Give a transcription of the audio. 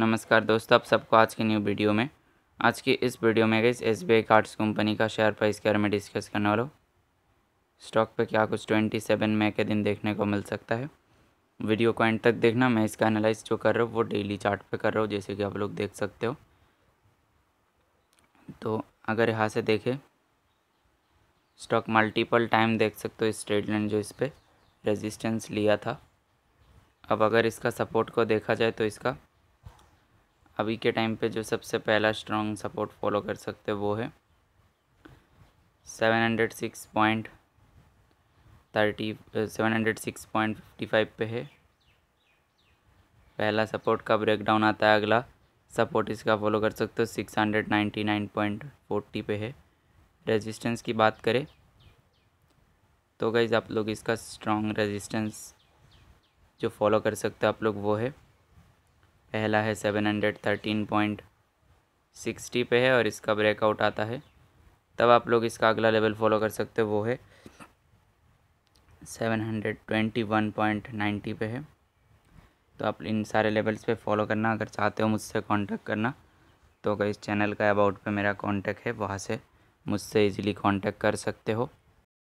नमस्कार दोस्तों आप सबको आज की न्यू वीडियो में आज की इस वीडियो में गई एस बी कार्ड्स कंपनी का शेयर प्राइस के बारे में डिस्कस करने वाला हूँ स्टॉक पे क्या कुछ ट्वेंटी सेवन मई के दिन देखने को मिल सकता है वीडियो को एंड तक देखना मैं इसका एनालाइज जो कर रहा हूँ वो डेली चार्ट पे कर रहा हूँ जैसे कि आप लोग देख सकते हो तो अगर यहाँ से देखें स्टॉक मल्टीपल टाइम देख सकते हो स्ट्रेट लाइन जो इस पर रेजिस्टेंस लिया था अब अगर इसका सपोर्ट को देखा जाए तो इसका अभी के टाइम पे जो सबसे पहला स्ट्रॉन्ग सपोर्ट फॉलो कर सकते वो है seven hundred six point thirty seven hundred six point fifty five पे है पहला सपोर्ट का ब्रेकडाउन आता है अगला सपोर्ट इसका फॉलो कर सकते हो six hundred ninety nine point forty पे है रेजिस्टेंस की बात करें तो गाइज़ आप लोग इसका स्ट्रॉन्ग रेजिस्टेंस जो फॉलो कर सकते हो आप लोग वो है पहला है seven hundred thirteen point sixty पे है और इसका ब्रेकआउट आता है तब आप लोग इसका अगला लेवल फॉलो कर सकते हो वो है seven hundred twenty one point ninety पे है तो आप इन सारे लेवल्स पे फॉलो करना अगर चाहते हो मुझसे कांटेक्ट करना तो अगर इस चैनल का अबाउट पे मेरा कांटेक्ट है वहाँ से मुझसे इजीली कांटेक्ट कर सकते हो